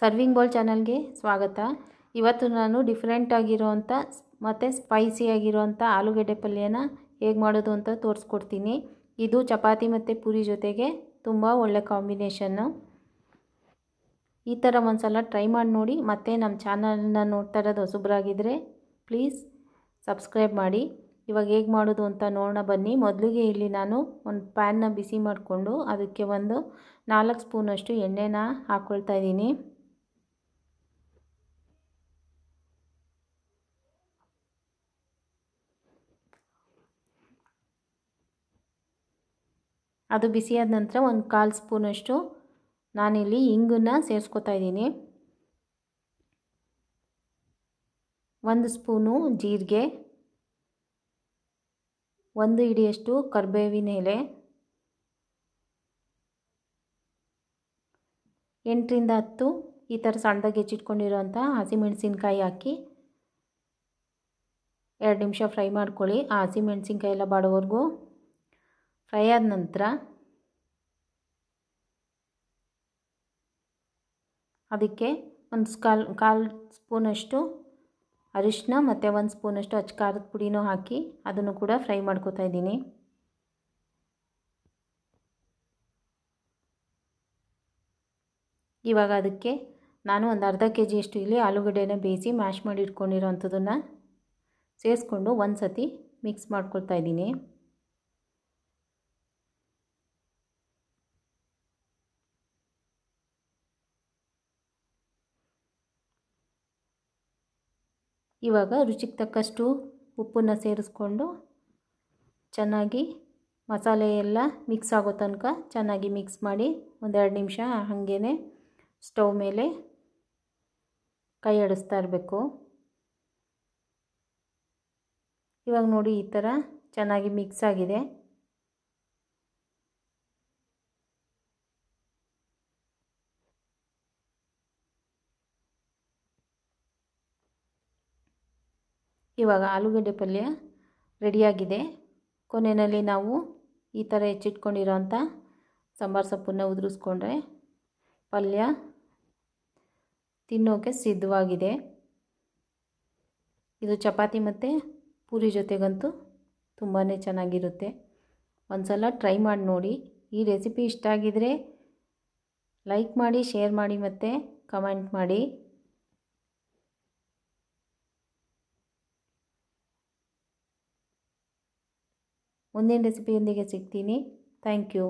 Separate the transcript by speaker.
Speaker 1: serving bowl ಚಾನಲ್ಗೆ ಸ್ವಾಗತ ಇವತ್ತು ನಾನು ಡಿಫ್ರೆಂಟ್ ಆಗಿರೋವಂಥ ಮತ್ತು ಸ್ಪೈಸಿ ಆಲೂಗಡ್ಡೆ ಪಲ್ಯನ ಹೇಗೆ ಮಾಡೋದು ಅಂತ ತೋರಿಸ್ಕೊಡ್ತೀನಿ ಇದು ಚಪಾತಿ ಮತ್ತು ಪೂರಿ ಜೊತೆಗೆ ತುಂಬ ಒಳ್ಳೆ ಕಾಂಬಿನೇಷನ್ನು ಈ ಥರ ಒಂದು ಸಲ ಟ್ರೈ ಮಾಡಿ ನೋಡಿ ಮತ್ತು ನಮ್ಮ ಚಾನಲ್ನ ನೋಡ್ತಾ ಇರೋದು ಹೊಸಬ್ರಾಗಿದ್ದರೆ ಪ್ಲೀಸ್ ಸಬ್ಸ್ಕ್ರೈಬ್ ಮಾಡಿ ಇವಾಗ ಹೇಗೆ ಮಾಡೋದು ಅಂತ ನೋಡೋಣ ಬನ್ನಿ ಮೊದಲಿಗೆ ಇಲ್ಲಿ ನಾನು ಒಂದು ಪ್ಯಾನ್ನ ಬಿಸಿ ಮಾಡಿಕೊಂಡು ಅದಕ್ಕೆ ಒಂದು ನಾಲ್ಕು ಸ್ಪೂನಷ್ಟು ಎಣ್ಣೆನ ಹಾಕ್ಕೊಳ್ತಾ ಇದ್ದೀನಿ ಅದು ಬಿಸಿಯಾದ ನಂತರ ಒಂದು ಕಾಲು ಸ್ಪೂನಷ್ಟು ನಾನಿಲ್ಲಿ ಇಂಗನ್ನು ಸೇರಿಸ್ಕೊತಾ ಇದ್ದೀನಿ ಒಂದು ಸ್ಪೂನು ಜೀರಿಗೆ ಒಂದು ಹಿಡಿಯಷ್ಟು ಕರ್ಬೇವಿನ ಎಲೆ ಎಂಟರಿಂದ ಹತ್ತು ಈ ಥರ ಸಣ್ಣದಾಗಿ ಹೆಚ್ಚಿಟ್ಕೊಂಡಿರೋಂಥ ಹಸಿಮೆಣಸಿನ್ಕಾಯಿ ಹಾಕಿ ಎರಡು ನಿಮಿಷ ಫ್ರೈ ಮಾಡ್ಕೊಳ್ಳಿ ಆ ಹಸಿಮೆಣಸಿನ್ಕಾಯಿ ಎಲ್ಲ ಬಾಡೋವರೆಗೂ ಫ್ರೈ ಆದ ನಂತರ ಅದಕ್ಕೆ ಒಂದು ಸ್ಕಾಲ್ ಕಾಲು ಸ್ಪೂನಷ್ಟು ಅರಿಶಿನ ಮತ್ತು ಒಂದು ಸ್ಪೂನಷ್ಟು ಅಚ್ಚ ಖಾರದ ಪುಡಿನೂ ಹಾಕಿ ಅದನ್ನು ಕೂಡ ಫ್ರೈ ಮಾಡ್ಕೋತಾ ಇದ್ದೀನಿ ಇವಾಗ ಅದಕ್ಕೆ ನಾನು ಒಂದು ಅರ್ಧ ಕೆ ಜಿಯಷ್ಟು ಇಲ್ಲಿ ಆಲೂಗಡ್ಡೆನ ಬೇಯಿಸಿ ಮ್ಯಾಶ್ ಮಾಡಿ ಇಟ್ಕೊಂಡಿರೋ ಅಂಥದ್ದನ್ನು ಸೇರಿಸ್ಕೊಂಡು ಒಂದು ಸತಿ ಮಿಕ್ಸ್ ಮಾಡ್ಕೊಳ್ತಾ ಇದ್ದೀನಿ ಇವಾಗ ರುಚಿಗೆ ತಕ್ಕಷ್ಟು ಉಪ್ಪನ್ನು ಸೇರಿಸ್ಕೊಂಡು ಚೆನ್ನಾಗಿ ಮಸಾಲೆ ಎಲ್ಲ ಮಿಕ್ಸ್ ಆಗೋ ತನಕ ಚೆನ್ನಾಗಿ ಮಿಕ್ಸ್ ಮಾಡಿ ಒಂದೆರಡು ನಿಮಿಷ ಹಾಗೇ ಸ್ಟವ್ ಮೇಲೆ ಕೈ ಆಡಿಸ್ತಾ ಇರಬೇಕು ಇವಾಗ ನೋಡಿ ಈ ಥರ ಚೆನ್ನಾಗಿ ಮಿಕ್ಸ್ ಆಗಿದೆ ಇವಾಗ ಆಲೂಗಡ್ಡೆ ಪಲ್ಯ ರೆಡಿಯಾಗಿದೆ ಕೊನೆಯಲ್ಲಿ ನಾವು ಈ ಥರ ಹೆಚ್ಚಿಟ್ಕೊಂಡಿರೋಂಥ ಸಾಂಬಾರು ಸೊಪ್ಪನ್ನು ಉದುರಿಸ್ಕೊಂಡ್ರೆ ಪಲ್ಯ ತಿನ್ನೋಕ್ಕೆ ಸಿದ್ಧವಾಗಿದೆ ಇದು ಚಪಾತಿ ಮತ್ತು ಪೂರಿ ಜೊತೆಗಂತೂ ತುಂಬಾ ಚೆನ್ನಾಗಿರುತ್ತೆ ಒಂದು ಸಲ ಟ್ರೈ ಮಾಡಿ ನೋಡಿ ಈ ರೆಸಿಪಿ ಇಷ್ಟ ಆಗಿದರೆ ಲೈಕ್ ಮಾಡಿ ಶೇರ್ ಮಾಡಿ ಮತ್ತು ಕಮೆಂಟ್ ಮಾಡಿ ಮುಂದಿನ ರೆಸಿಪಿಯೊಂದಿಗೆ ಸಿಗ್ತೀನಿ ಥ್ಯಾಂಕ್ ಯು